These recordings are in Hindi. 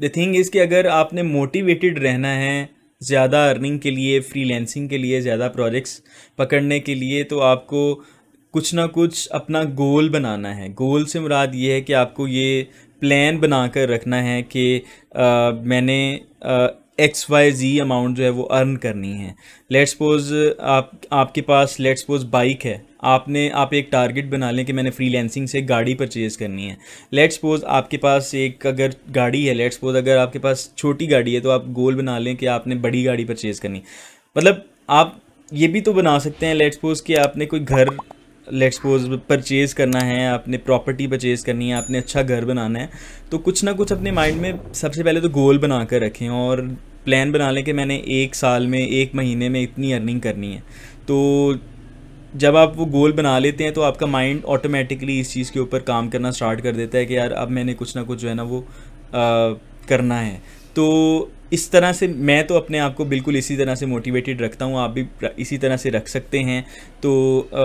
द थिंग इज़ कि अगर आपने मोटिवेटेड रहना है ज़्यादा अर्निंग के लिए फ्रीलैंसिंग के लिए ज़्यादा प्रोजेक्ट्स पकड़ने के लिए तो आपको कुछ ना कुछ अपना गोल बनाना है गोल से मुराद ये है कि आपको ये प्लान बना कर रखना है कि आ, मैंने आ, एक्स वाई जी अमाउंट जो है वो अर्न करनी है लेट्स सपोज आप आपके पास लेट्स सपोज बाइक है आपने आप एक टारगेट बना लें कि मैंने फ्रीलैंसिंग से गाड़ी परचेज़ करनी है लेट्स सपोज आपके पास एक अगर गाड़ी है लेट्स सपोज अगर आपके पास छोटी गाड़ी है तो आप गोल बना लें कि आपने बड़ी गाड़ी परचेज़ करनी मतलब आप ये भी तो बना सकते हैं लेट्स सपोज कि आपने कोई घर लेट्स सपोज परचेज़ करना है आपने प्रॉपर्टी परचेज़ करनी है आपने अच्छा घर बनाना है तो कुछ ना कुछ अपने माइंड में सबसे पहले तो गोल बना कर रखें और प्लान बना लें कि मैंने एक साल में एक महीने में इतनी अर्निंग करनी है तो जब आप वो गोल बना लेते हैं तो आपका माइंड ऑटोमेटिकली इस चीज़ के ऊपर काम करना स्टार्ट कर देता है कि यार अब मैंने कुछ ना कुछ जो है ना वो आ, करना है तो इस तरह से मैं तो अपने आप को बिल्कुल इसी तरह से मोटिवेटेड रखता हूँ आप भी इसी तरह से रख सकते हैं तो आ,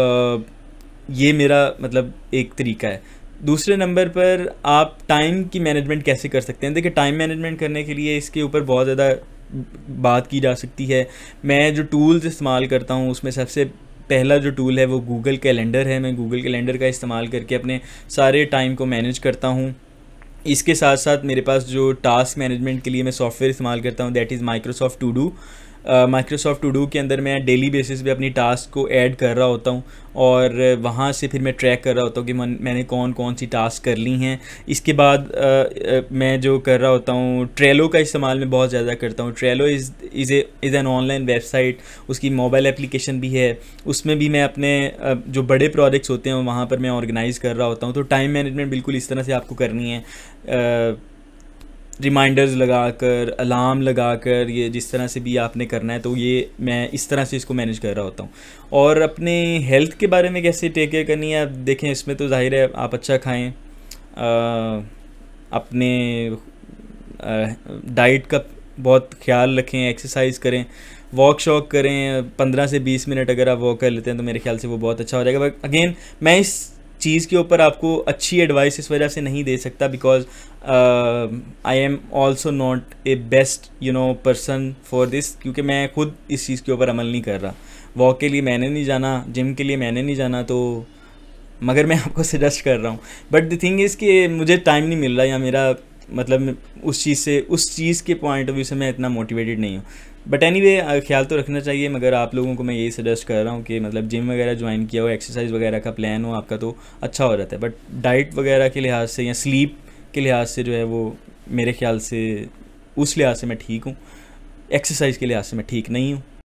ये मेरा मतलब एक तरीका है दूसरे नंबर पर आप टाइम की मैनेजमेंट कैसे कर सकते हैं देखिए टाइम मैनेजमेंट करने के लिए इसके ऊपर बहुत ज़्यादा बात की जा सकती है मैं जो टूल्स इस्तेमाल करता हूँ उसमें सबसे पहला जो टूल है वो गूगल कैलेंडर है मैं गूगल कैलेंडर का इस्तेमाल करके अपने सारे टाइम को मैनेज करता हूँ इसके साथ साथ मेरे पास जो टास्क मैनेजमेंट के लिए मैं सॉफ्टवेयर इस्तेमाल करता हूँ that is Microsoft To Do Microsoft To Do के अंदर मैं डेली बेसिस पे अपनी टास्क को ऐड कर रहा होता हूँ और वहाँ से फिर मैं ट्रैक कर रहा होता हूँ कि मैंने कौन कौन सी टास्क कर ली हैं इसके बाद आ, मैं जो कर रहा होता हूँ ट्रेलो का इस्तेमाल मैं बहुत ज़्यादा करता हूँ Trello is is is an online website उसकी मोबाइल एप्लीकेशन भी है उसमें भी मैं अपने जो बड़े प्रोजेक्ट्स होते हैं वहाँ पर मैं ऑर्गेनाइज़ कर रहा होता हूँ तो टाइम मैनेजमेंट बिल्कुल इस तरह से आपको करनी है रिमाइंडर्स लगा कर अलार्म लगा कर ये जिस तरह से भी आपने करना है तो ये मैं इस तरह से इसको मैनेज कर रहा होता हूँ और अपने हेल्थ के बारे में कैसे टेक केयर करनी है आप देखें इसमें तो जाहिर है आप अच्छा खाएँ अपने डाइट का बहुत ख्याल रखें एक्सरसाइज करें वॉक शॉक करें पंद्रह से बीस मिनट अगर आप वॉक कर लेते हैं तो मेरे ख्याल से वो बहुत अच्छा हो जाएगा बट अगेन मैं इस चीज़ के ऊपर आपको अच्छी एडवाइस इस वजह से नहीं दे सकता because I am also not a best you know person for this क्योंकि मैं खुद इस चीज़ के ऊपर अमल नहीं कर रहा वॉक के लिए मैंने नहीं जाना जिम के लिए मैंने नहीं जाना तो मगर मैं आपको सजेस्ट कर रहा हूँ बट द थिंग इज़ कि मुझे टाइम नहीं मिल रहा या मेरा मतलब उस चीज़ से उस चीज़ के पॉइंट ऑफ व्यू से मैं इतना मोटिवेटेड नहीं हूँ बट एनी वे ख्याल तो रखना चाहिए मगर आप लोगों को मैं यही सजेस्ट कर रहा हूँ कि मतलब जिम वगैरह ज्वाइन किया हो एक्सरसाइज वगैरह का प्लान हो आपका तो अच्छा हो जाता है बट डाइट वगैरह के लिहाज से या स्लीप के लिहाज से जो है वो मेरे ख्याल से उस लिहाज से मैं ठीक हूँ एक्सरसाइज के लिहाज से मैं ठीक नहीं हूँ